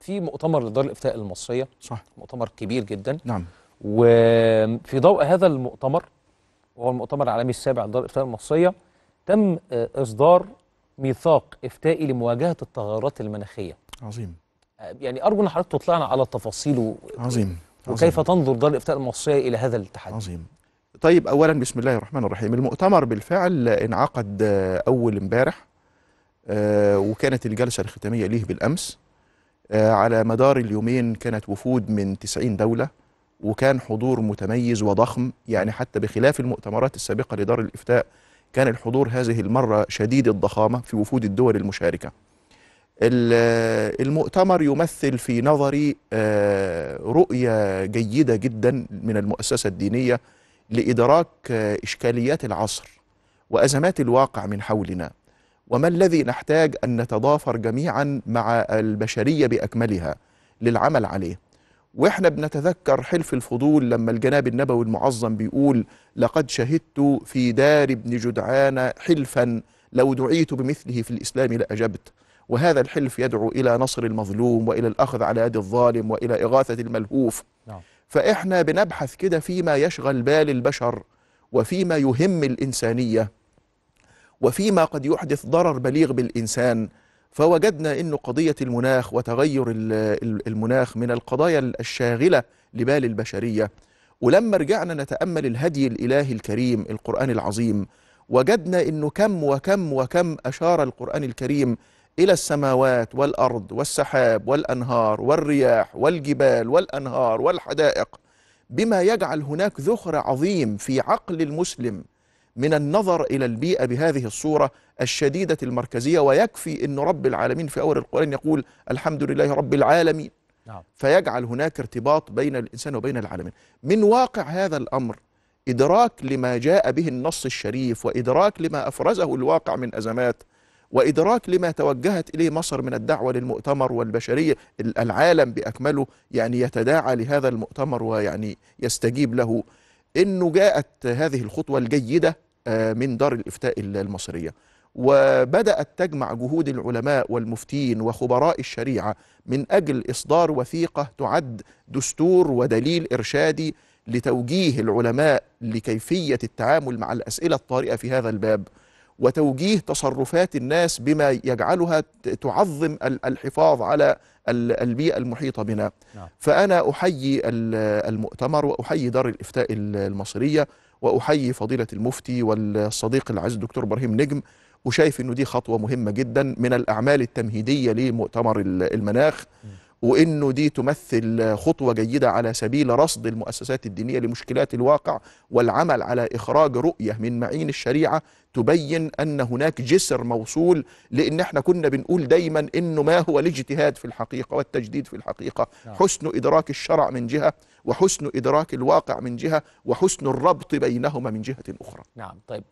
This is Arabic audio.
في مؤتمر لدار الافتاء المصريه صح مؤتمر كبير جدا نعم وفي ضوء هذا المؤتمر وهو المؤتمر العالمي السابع لدار الافتاء المصريه تم آه، اصدار ميثاق افتائي لمواجهه التغيرات المناخيه عظيم آه، يعني ارجو ان حضرتك تطلعنا على تفاصيله عظيم وكيف عظيم. تنظر دار الافتاء المصريه الى هذا التحدي عظيم طيب اولا بسم الله الرحمن الرحيم المؤتمر بالفعل انعقد آه، اول امبارح وكانت الجلسه الختاميه ليه بالامس آه، على مدار اليومين كانت وفود من 90 دولة وكان حضور متميز وضخم يعني حتى بخلاف المؤتمرات السابقة لدار الإفتاء كان الحضور هذه المرة شديد الضخامة في وفود الدول المشاركة المؤتمر يمثل في نظري آه، رؤية جيدة جدا من المؤسسة الدينية لإدراك آه، إشكاليات العصر وأزمات الواقع من حولنا وما الذي نحتاج أن نتضافر جميعا مع البشرية بأكملها للعمل عليه واحنا بنتذكر حلف الفضول لما الجناب النبوي المعظم بيقول لقد شهدت في دار ابن جدعان حلفا لو دعيت بمثله في الإسلام لأجبت وهذا الحلف يدعو إلى نصر المظلوم وإلى الأخذ على يد الظالم وإلى إغاثة الملهوف نعم. فإحنا بنبحث كده فيما يشغل بال البشر وفيما يهم الإنسانية وفيما قد يحدث ضرر بليغ بالإنسان فوجدنا أن قضية المناخ وتغير المناخ من القضايا الشاغلة لبال البشرية ولما رجعنا نتأمل الهدي الإلهي الكريم القرآن العظيم وجدنا أنه كم وكم وكم أشار القرآن الكريم إلى السماوات والأرض والسحاب والأنهار والرياح والجبال والأنهار والحدائق بما يجعل هناك ذخر عظيم في عقل المسلم من النظر إلى البيئة بهذه الصورة الشديدة المركزية ويكفي أن رب العالمين في أول القرآن يقول الحمد لله رب العالمين نعم. فيجعل هناك ارتباط بين الإنسان وبين العالمين من واقع هذا الأمر إدراك لما جاء به النص الشريف وإدراك لما أفرزه الواقع من أزمات وإدراك لما توجهت إليه مصر من الدعوة للمؤتمر والبشرية العالم بأكمله يعني يتداعى لهذا المؤتمر ويعني يستجيب له إنه جاءت هذه الخطوة الجيدة آه، من دار الافتاء المصريه وبدات تجمع جهود العلماء والمفتين وخبراء الشريعه من اجل اصدار وثيقه تعد دستور ودليل ارشادي لتوجيه العلماء لكيفيه التعامل مع الاسئله الطارئه في هذا الباب وتوجيه تصرفات الناس بما يجعلها تعظم الحفاظ على البيئة المحيطة بنا نعم. فأنا أحيي المؤتمر وأحيي دار الإفتاء المصرية واحيي فضيله المفتي والصديق العزيز الدكتور ابراهيم نجم وشايف انه دي خطوه مهمه جدا من الاعمال التمهيديه لمؤتمر المناخ م. وانه دي تمثل خطوه جيده على سبيل رصد المؤسسات الدينيه لمشكلات الواقع والعمل على اخراج رؤيه من معين الشريعه تبين ان هناك جسر موصول لان احنا كنا بنقول دايما انه ما هو الاجتهاد في الحقيقه والتجديد في الحقيقه نعم. حسن ادراك الشرع من جهه وحسن ادراك الواقع من جهه وحسن الربط بينهما من جهه اخرى نعم طيب